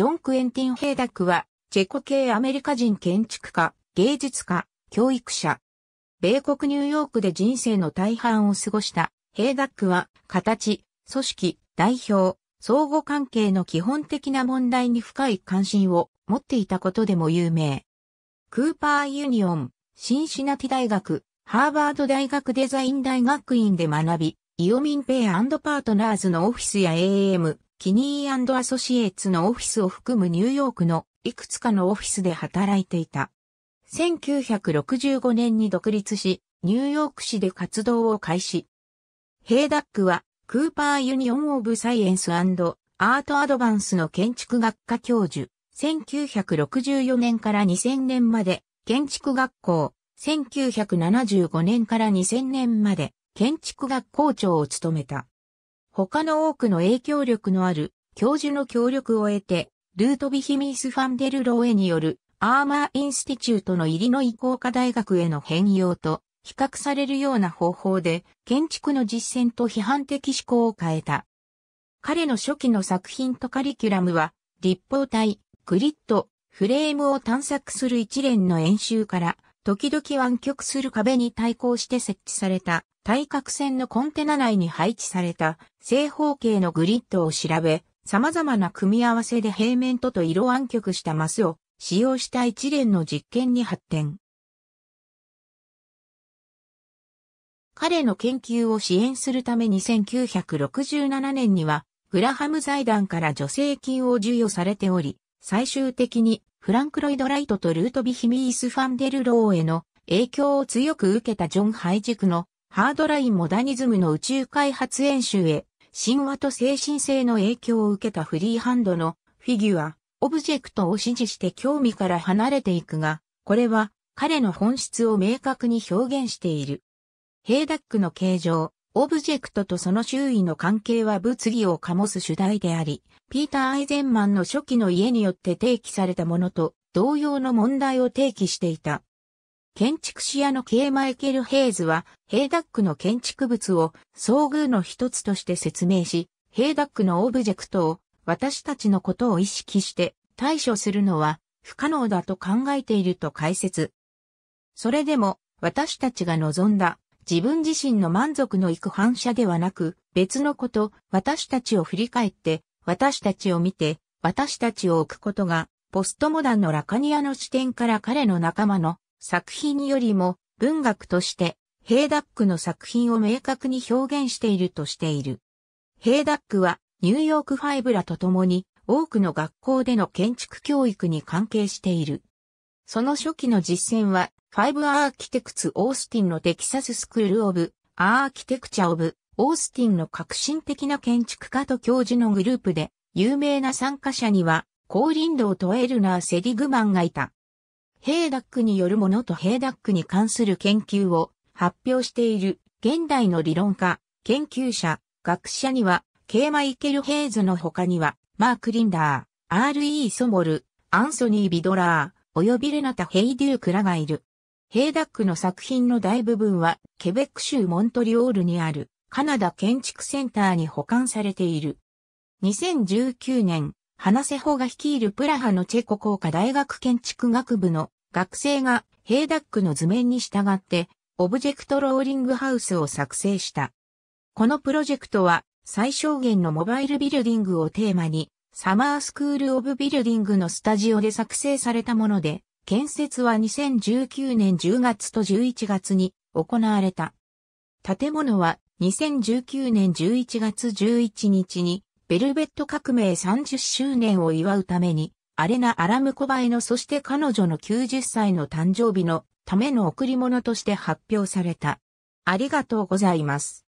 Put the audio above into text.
ジョン・クエンティン・ヘイダックは、チェコ系アメリカ人建築家、芸術家、教育者。米国ニューヨークで人生の大半を過ごしたヘイダックは、形、組織、代表、相互関係の基本的な問題に深い関心を持っていたことでも有名。クーパーユニオン、シンシナティ大学、ハーバード大学デザイン大学院で学び、イオミンペイパートナーズのオフィスや AM、キニーアソシエーツのオフィスを含むニューヨークのいくつかのオフィスで働いていた。1965年に独立し、ニューヨーク市で活動を開始。ヘイダックは、クーパーユニオン・オブ・サイエンスアート・アドバンスの建築学科教授、1964年から2000年まで、建築学校、1975年から2000年まで、建築学校長を務めた。他の多くの影響力のある教授の協力を得て、ルートビヒミース・ファンデル・ローエによるアーマー・インスティチュートのイリノイ工科大学への変容と比較されるような方法で建築の実践と批判的思考を変えた。彼の初期の作品とカリキュラムは立方体、グリッド、フレームを探索する一連の演習から時々湾曲する壁に対抗して設置された対角線のコンテナ内に配置された正方形のグリッドを調べ、様々な組み合わせで平面とと色湾曲したマスを使用した一連の実験に発展。彼の研究を支援するために1967年には、グラハム財団から助成金を授与されており、最終的にフランク・ロイド・ライトとルートビヒミース・ファンデル・ローへの影響を強く受けたジョン・ハイジクのハードライン・モダニズムの宇宙開発演習へ神話と精神性の影響を受けたフリーハンドのフィギュア、オブジェクトを支持して興味から離れていくが、これは彼の本質を明確に表現している。ヘイダックの形状、オブジェクトとその周囲の関係は物議を醸す主題であり、ピーター・アイゼンマンの初期の家によって提起されたものと同様の問題を提起していた。建築士屋のケイ・マイケル・ヘイズは、ヘイダックの建築物を遭遇の一つとして説明し、ヘイダックのオブジェクトを私たちのことを意識して対処するのは不可能だと考えていると解説。それでも私たちが望んだ自分自身の満足のいく反射ではなく、別のこと、私たちを振り返って、私たちを見て、私たちを置くことが、ポストモダンのラカニアの視点から彼の仲間の作品よりも文学としてヘイダックの作品を明確に表現しているとしている。ヘイダックはニューヨークファイブラと共に多くの学校での建築教育に関係している。その初期の実践は、ファイブアーキテクツ・オースティンのテキサス・スクール・オブ・アーキテクチャ・オブ・オースティンの革新的な建築家と教授のグループで、有名な参加者には、コーリンドーとエルナー・セリグマンがいた。ヘイダックによるものとヘイダックに関する研究を発表している現代の理論家、研究者、学者には、ケイマイケル・ヘイズの他には、マーク・リンダー、R.E. ソモル、アンソニー・ビドラー、及びレナタ・ヘイデュークらがいる。ヘイダックの作品の大部分は、ケベック州モントリオールにある、カナダ建築センターに保管されている。2019年、花瀬ホが率いるプラハのチェコ工科大学建築学部の学生がヘイダックの図面に従ってオブジェクトローリングハウスを作成した。このプロジェクトは最小限のモバイルビルディングをテーマにサマースクール・オブ・ビルディングのスタジオで作成されたもので、建設は2019年10月と11月に行われた。建物は2019年11月11日にベルベット革命30周年を祝うためにアレナ・アラムコバエのそして彼女の90歳の誕生日のための贈り物として発表された。ありがとうございます。